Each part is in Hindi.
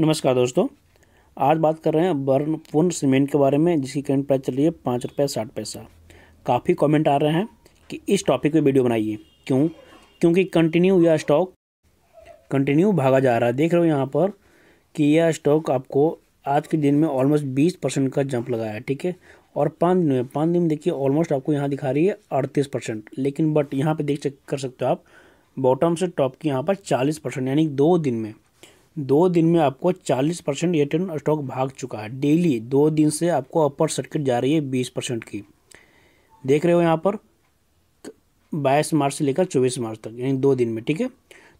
नमस्कार दोस्तों आज बात कर रहे हैं बर्न पूर्ण सीमेंट के बारे में जिसकी करंट प्राइस चल रही है पाँच रुपये साठ पैसा काफ़ी कमेंट आ रहे हैं कि इस टॉपिक पे वीडियो बनाइए क्यों क्योंकि कंटिन्यू यह स्टॉक कंटिन्यू भागा जा रहा है देख रहे हो यहाँ पर कि यह स्टॉक आपको आज के दिन में ऑलमोस्ट बीस परसेंट का जंप लगाया है ठीक है और पाँच दिन में पाँच दिन में देखिए ऑलमोस्ट आपको यहाँ दिखा रही है अड़तीस परसेंट लेकिन बट यहाँ पर देख कर सकते हो आप बॉटम से टॉप की यहाँ पर चालीस परसेंट यानी दो दिन में दो दिन में आपको 40 परसेंट एयरटेल स्टॉक भाग चुका है डेली दो दिन से आपको अपर सर्किट जा रही है 20 परसेंट की देख रहे हो यहाँ पर बाईस मार्च से लेकर चौबीस मार्च तक यानी दो दिन में ठीक है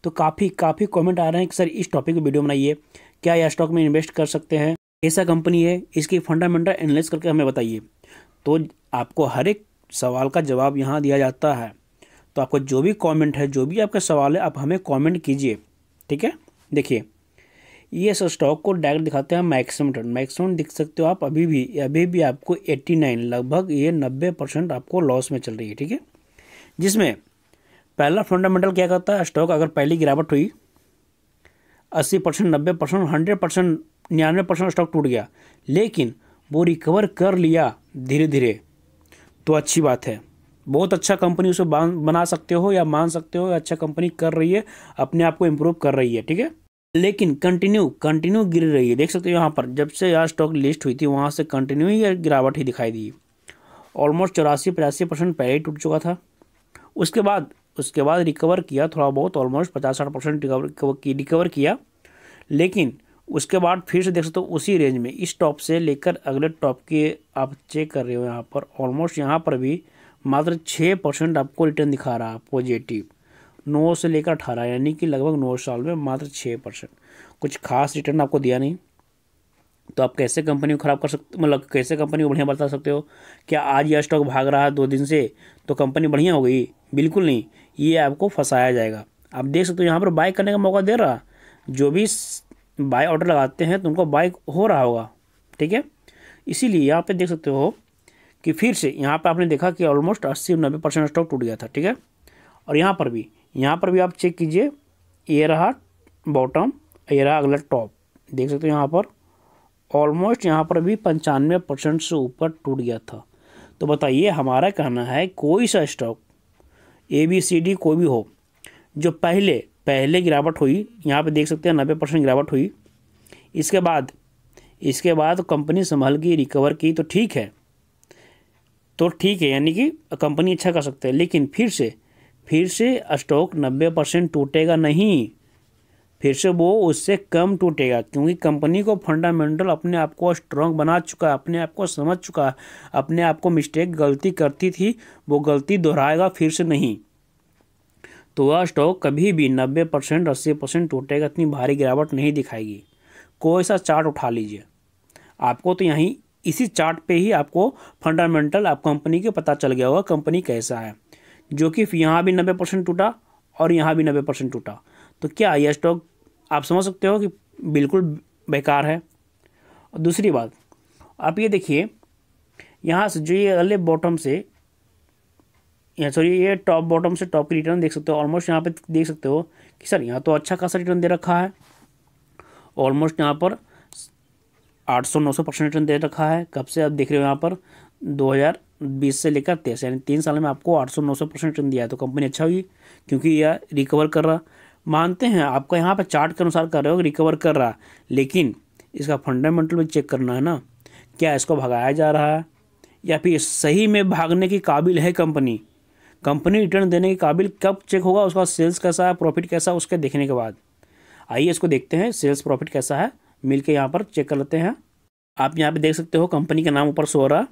तो काफ़ी काफ़ी कमेंट आ रहे हैं कि सर इस टॉपिक पर वीडियो बनाइए क्या यह स्टॉक में इन्वेस्ट कर सकते हैं ऐसा कंपनी है इसकी फंडामेंटल एनालिस करके हमें बताइए तो आपको हर एक सवाल का जवाब यहाँ दिया जाता है तो आपको जो भी कमेंट है जो भी आपका सवाल है आप हमें कमेंट कीजिए ठीक है देखिए ये सर स्टॉक को डायरेक्ट दिखाते हैं मैक्सिमम रिटर्न मैक्सिमम दिख सकते हो आप अभी भी अभी भी आपको 89 लगभग ये 90 परसेंट आपको लॉस में चल रही है ठीक है जिसमें पहला फंडामेंटल क्या कहता है स्टॉक अगर पहली गिरावट हुई अस्सी परसेंट नब्बे परसेंट हंड्रेड परसेंट निन्यानवे परसेंट स्टॉक टूट गया लेकिन वो रिकवर कर लिया धीरे धीरे तो अच्छी बात है बहुत अच्छा कंपनी उसे बना सकते हो या मान सकते हो अच्छा कंपनी कर रही है अपने आप को इम्प्रूव कर रही है ठीक है लेकिन कंटिन्यू कंटिन्यू गिर रही है देख सकते हो यहाँ पर जब से यार स्टॉक लिस्ट हुई थी वहाँ से कंटिन्यू ही गिरावट ही दिखाई दी ऑलमोस्ट चौरासी पचासी परसेंट पहले ही टूट चुका था उसके बाद उसके बाद रिकवर किया थोड़ा बहुत ऑलमोस्ट पचास साठ परसेंट रिकवर रिकवर किया लेकिन उसके बाद फिर से देख सकते हो उसी रेंज में इस टॉप से लेकर अगले टॉप के आप चेक कर रहे हो यहाँ पर ऑलमोस्ट यहाँ पर भी मात्र छः परसेंट आपको रिटर्न दिखा रहा पॉजिटिव नौ से लेकर अठारह यानी कि लगभग नौ साल में मात्र छः परसेंट कुछ खास रिटर्न आपको दिया नहीं तो आप कैसे कंपनी को ख़राब कर सकते मतलब कैसे कंपनी को बढ़िया बता सकते हो क्या आज यह स्टॉक भाग रहा है दो दिन से तो कंपनी बढ़िया हो गई बिल्कुल नहीं ये आपको फंसाया जाएगा आप देख सकते हो यहाँ पर बाइक करने का मौका दे रहा जो भी बाय ऑर्डर लगाते हैं तो उनको बाइक हो रहा होगा ठीक है इसीलिए यहाँ पे देख सकते हो कि फिर से यहाँ पे आपने देखा कि ऑलमोस्ट अस्सी नब्बे परसेंट स्टॉक टूट गया था ठीक है और यहाँ पर भी यहाँ पर भी आप चेक कीजिए ये रहा बॉटम ये रहा अगला टॉप देख सकते हो यहाँ पर ऑलमोस्ट यहाँ पर भी पंचानवे परसेंट से ऊपर टूट गया था तो बताइए हमारा कहना है कोई सा stock A B C D कोई भी हो जो पहले पहले गिरावट हुई यहाँ पे देख सकते हैं नब्बे परसेंट गिरावट हुई इसके बाद इसके बाद कंपनी संभल की रिकवर की तो ठीक है तो ठीक है यानी कि कंपनी अच्छा कर सकते हैं लेकिन फिर से फिर से स्टॉक नब्बे परसेंट टूटेगा नहीं फिर से वो उससे कम टूटेगा क्योंकि कंपनी को फंडामेंटल अपने आप को स्ट्रॉन्ग बना चुका अपने आप को समझ चुका अपने आप को मिस्टेक गलती करती थी वो गलती दोहराएगा फिर से नहीं तो वह स्टॉक कभी भी नब्बे परसेंट अस्सी परसेंट टूटेगा इतनी भारी गिरावट नहीं दिखाएगी कोई सा चार्ट उठा लीजिए आपको तो यहीं इसी चार्ट पे ही आपको फंडामेंटल आप कंपनी के पता चल गया होगा कंपनी कैसा है जो कि यहाँ भी नब्बे परसेंट टूटा और यहाँ भी नब्बे परसेंट टूटा तो क्या यह स्टॉक आप समझ सकते हो कि बिल्कुल बेकार है और दूसरी बात आप ये देखिए यहाँ से जो ये अगले बॉटम से यहाँ सॉरी ये टॉप बॉटम से टॉप की रिटर्न देख सकते हो ऑलमोस्ट यहाँ पे देख सकते हो कि सर यहाँ तो अच्छा खासा रिटर्न दे रखा है ऑलमोस्ट यहाँ पर 800-900 परसेंट रिटर्न दे रखा है कब से आप देख रहे हो यहाँ पर हज़ार बीस से लेकर तेईस यानी तीन साल में आपको आठ सौ नौ सौ परसेंट रिटर्न दिया है तो कंपनी अच्छा हुई क्योंकि यह रिकवर कर रहा मानते हैं आपका यहाँ पर चार्ट के अनुसार कर रहे हो रिकवर कर रहा लेकिन इसका फंडामेंटल भी चेक करना है ना क्या इसको भगाया जा रहा है या फिर सही में भागने के काबिल है कंपनी कंपनी रिटर्न देने के काबिल कब चेक होगा उसका सेल्स कैसा है प्रॉफिट कैसा है उसके देखने के बाद आइए इसको देखते हैं सेल्स प्रॉफिट कैसा है मिल के यहाँ पर चेक कर लेते हैं आप यहाँ पे देख सकते हो कंपनी का नाम ऊपर सो रहा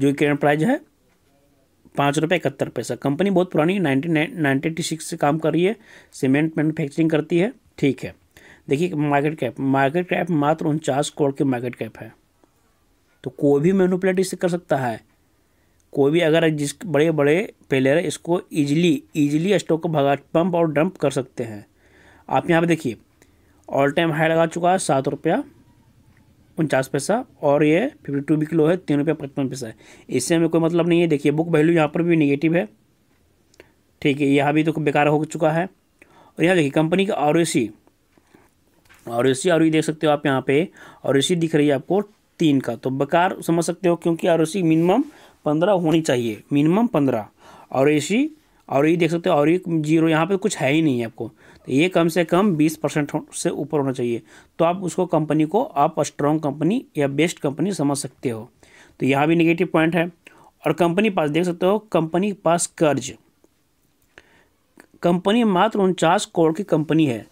जो करंट प्राइस है पाँच रुपये इकहत्तर पैसा कंपनी बहुत पुरानी नाइनटीन नाइनटी सिक्स से काम कर रही है सीमेंट मैनुफैक्चरिंग करती है ठीक है देखिए मार्केट कैप मार्केट कैप मात्र उनचास करोड़ की मार्केट कैप है तो कोई भी मैनुपलेट इससे कर सकता है कोई भी अगर जिस बड़े बड़े प्लेयर इसको इजीली इजीली स्टॉक को भगा पंप और डंप कर सकते हैं आप यहाँ पे देखिए ऑल टाइम हाई लगा चुका है सात रुपया उनचास पैसा और ये फिफ्टी टू भी किलो है तीन रुपये पचपन पैसा है इससे हमें कोई मतलब नहीं है देखिए बुक वैल्यू यहाँ पर भी निगेटिव है ठीक है यहाँ भी तो बेकार हो चुका है और यहाँ देखिए कंपनी का R O C R O सी और देख सकते हो आप यहाँ पे आर ओ सी दिख रही है आपको तीन का तो बेकार समझ सकते हो क्योंकि आर ओ सी मिनिमम पंद्रह होनी चाहिए मिनिमम पंद्रह और ए सी और ये देख सकते हो और जीरो यहाँ पर कुछ है ही नहीं है आपको तो ये कम से कम बीस परसेंट से ऊपर होना चाहिए तो आप उसको कंपनी को आप स्ट्रॉन्ग कंपनी या बेस्ट कंपनी समझ सकते हो तो यहाँ भी निगेटिव पॉइंट है और कंपनी पास देख सकते हो कंपनी के पास कर्ज कंपनी मात्र उनचास करोड़ की कंपनी है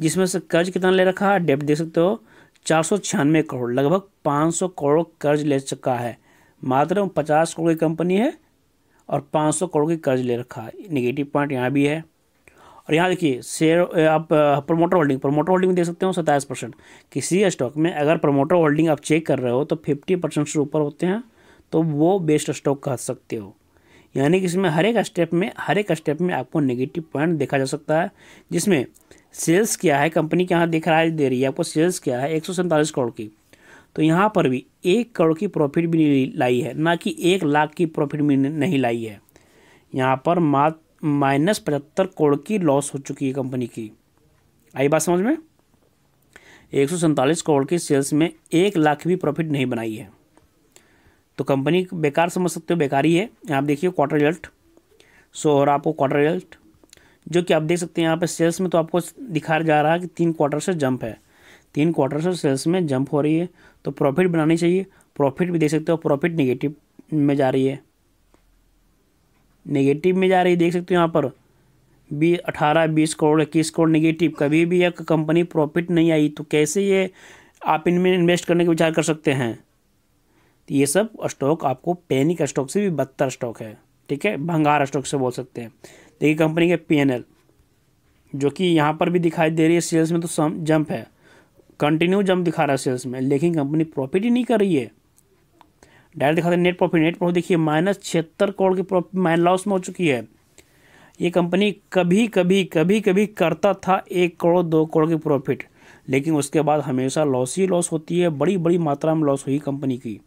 जिसमें से कर्ज कितना ले रखा है डेप्ट देख सकते हो चार सौ छियानवे करोड़ लगभग पाँच सौ करोड़ कर्ज ले चुका है मात्र पचास करोड़ की कंपनी है और पाँच सौ करोड़ की कर्ज ले रखा है निगेटिव पॉइंट यहाँ भी है और यहाँ देखिए शेयर आप प्रमोटर होल्डिंग प्रमोटर होल्डिंग देख सकते हो सत्ताईस परसेंट किसी स्टॉक में अगर प्रमोटर होल्डिंग आप चेक कर रहे हो तो फिफ्टी परसेंट से ऊपर होते हैं तो वो बेस्ट स्टॉक कह सकते हो यानी कि इसमें हर एक स्टेप में हर एक स्टेप में आपको नेगेटिव पॉइंट देखा जा सकता है जिसमें सेल्स क्या है कंपनी के यहाँ दिख रहा है दे रही है आपको सेल्स क्या है एक करोड़ की तो यहाँ पर भी एक करोड़ की प्रॉफिट भी लाई है ना कि एक लाख की प्रॉफिट भी नहीं लाई है यहाँ पर मात्र माइनस पचहत्तर करोड़ की लॉस हो चुकी है कंपनी की आई बात समझ में एक करोड़ की सेल्स में एक लाख भी प्रॉफिट नहीं बनाई है तो कंपनी बेकार समझ सकते हो बेकार ही है आप देखिए क्वार्टर रिजल्ट सो और आपको क्वार्टर रिजल्ट जो कि आप देख सकते हैं यहाँ पे सेल्स में तो आपको दिखाया जा रहा है कि तीन क्वार्टर से जंप है तीन क्वार्टर से सेल्स में जंप हो रही है तो प्रॉफिट बनानी चाहिए प्रॉफिट भी देख सकते हो प्रॉफिट निगेटिव में जा रही है नेगेटिव में जा रही देख सकते हो यहाँ पर बी अठारह बीस करोड़ इक्कीस करोड़ निगेटिव कभी भी एक कंपनी प्रॉफिट नहीं आई तो कैसे ये आप इनमें इन्वेस्ट करने के विचार कर सकते हैं तो ये सब स्टॉक आपको पैनिक स्टॉक से भी बदतर स्टॉक है ठीक है भंगार स्टॉक से बोल सकते हैं देखिए कंपनी के पी जो कि यहाँ पर भी दिखाई दे रही है सेल्स में तो सम जंप है कंटिन्यू जंप दिखा रहा है सेल्स में लेकिन कंपनी प्रॉफिट ही नहीं कर रही है डायरेक्ट दिखाते हैं नेट प्रॉफिट नेट प्रॉफिट देखिए माइनस छिहत्तर करोड़ की प्रॉफिट माइन लॉस में हो चुकी है ये कंपनी कभी कभी कभी कभी करता था एक करोड़ दो करोड़ की प्रॉफिट लेकिन उसके बाद हमेशा लॉस ही लॉस होती है बड़ी बड़ी मात्रा में लॉस हुई कंपनी की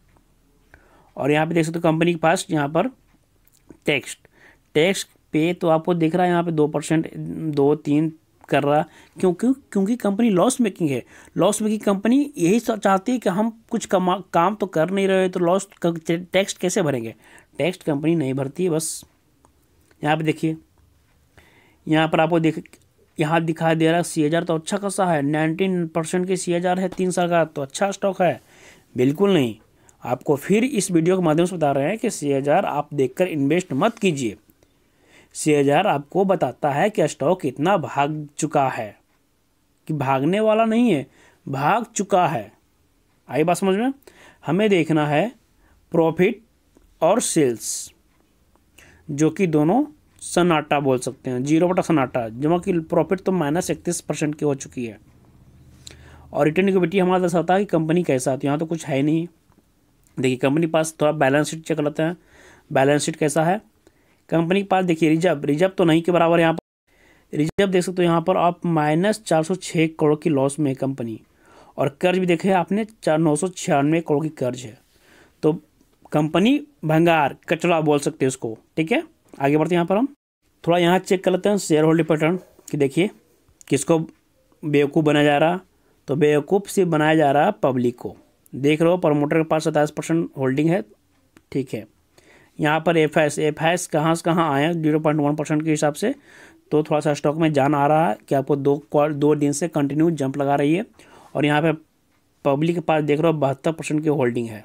और यहाँ पे देख सकते हो कंपनी के पास यहाँ पर टैक्स टैक्स पे तो आपको दिख रहा है यहाँ पे दो परसेंट दो तीन कर रहा क्योंकि क्यों क्योंकि कंपनी लॉस मेकिंग है लॉस मेकिंग कंपनी यही चाहती है कि हम कुछ कमा काम तो कर नहीं रहे तो लॉस टैक्स कैसे भरेंगे टैक्स कंपनी नहीं भरती है बस यहाँ पर देखिए यहाँ पर आपको देख यहाँ दिखाई दे रहा है सी तो अच्छा खासा है नाइनटीन परसेंट की सी है तीन साल का तो अच्छा स्टॉक है बिल्कुल नहीं आपको फिर इस वीडियो के माध्यम से बता रहे हैं कि सी आप देखकर इन्वेस्ट मत कीजिए शेयर आपको बताता है कि स्टॉक इतना भाग चुका है कि भागने वाला नहीं है भाग चुका है आई बात समझ में हमें देखना है प्रॉफिट और सेल्स जो कि दोनों सन्नाटा बोल सकते हैं जीरो बटा सन्नाटा जमा कि प्रॉफिट तो माइनस इकतीस परसेंट की हो चुकी है और रिटर्न इक्विटी हमारा दर्शाता है कि कंपनी कैसा है तो यहाँ तो कुछ है नहीं देखिए कंपनी पास थोड़ा बैलेंस शीट चेक करते हैं बैलेंस शीट कैसा है कंपनी के पास देखिए रिजर्व रिजर्व तो नहीं के बराबर यहाँ पर रिजर्व देख सकते हो यहाँ पर आप माइनस चार सौ छः करोड़ की लॉस में है कंपनी और कर्ज भी देखे आपने चार नौ सौ छियानवे करोड़ की कर्ज है तो कंपनी भंगार कचरा बोल सकते हैं उसको ठीक है आगे बढ़ते हैं यहाँ पर हम थोड़ा यहाँ चेक कर लेते हैं शेयर होल्डर पैटर्न कि देखिए किसको बेवकूफ़ बनाया जा रहा तो बेवकूफ़ से बनाया जा रहा पब्लिक को देख रहे हो प्रमोटर के पास सताईस परसेंट होल्डिंग है ठीक है यहाँ पर एफ एस एफ एस कहाँ से कहाँ आए जीरो पॉइंट वन परसेंट के हिसाब से तो थोड़ा सा स्टॉक में जान आ रहा है कि आपको दो दो दिन से कंटिन्यू जंप लगा रही है और यहाँ पर पब्लिक के पास देख रहे हो बहत्तर परसेंट की होल्डिंग है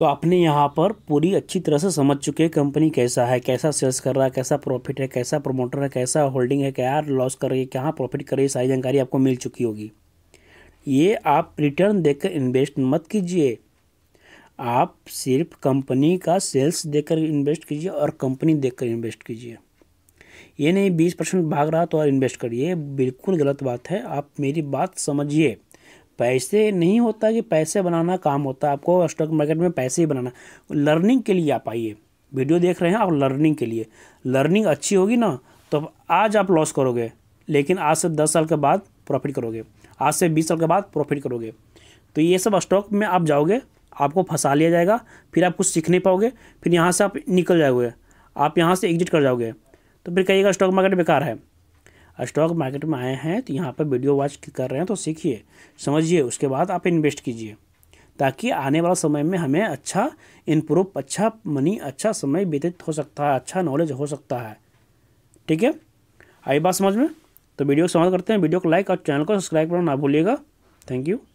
तो आपने यहाँ पर पूरी अच्छी तरह से समझ चुके हैं कंपनी कैसा है कैसा सेल्स कर रहा है कैसा प्रॉफिट है कैसा प्रमोटर है कैसा होल्डिंग है क्या लॉस कर रही है कहाँ प्रॉफिट कर रही है सारी जानकारी आपको मिल चुकी होगी ये आप रिटर्न देख इन्वेस्ट मत कीजिए आप सिर्फ कंपनी का सेल्स देकर इन्वेस्ट कीजिए और कंपनी देखकर इन्वेस्ट कीजिए ये नहीं बीस परसेंट भाग रहा तो और इन्वेस्ट करिए बिल्कुल गलत बात है आप मेरी बात समझिए पैसे नहीं होता कि पैसे बनाना काम होता है आपको स्टॉक मार्केट में पैसे ही बनाना लर्निंग के लिए आप आइए वीडियो देख रहे हैं आप लर्निंग के लिए लर्निंग अच्छी होगी ना तो आज आप लॉस करोगे लेकिन आज से दस साल के बाद प्रॉफिट करोगे आज से बीस साल के बाद प्रॉफिट करोगे तो ये सब स्टॉक में आप जाओगे आपको फंसा लिया जाएगा फिर आप कुछ सीख नहीं पाओगे फिर यहाँ से आप निकल जाओगे आप यहाँ से एग्जिट कर जाओगे तो फिर कहिएगा स्टॉक मार्केट बेकार है स्टॉक मार्केट में आए हैं तो यहाँ पर वीडियो वॉच कर रहे हैं तो सीखिए समझिए उसके बाद आप इन्वेस्ट कीजिए ताकि आने वाला समय में हमें अच्छा इम्प्रूव अच्छा मनी अच्छा समय व्यतीत हो सकता है अच्छा नॉलेज हो सकता है ठीक है आई बात समझ में तो वीडियो को समाप्त करते हैं वीडियो को लाइक और चैनल को सब्सक्राइब करना ना भूलिएगा थैंक यू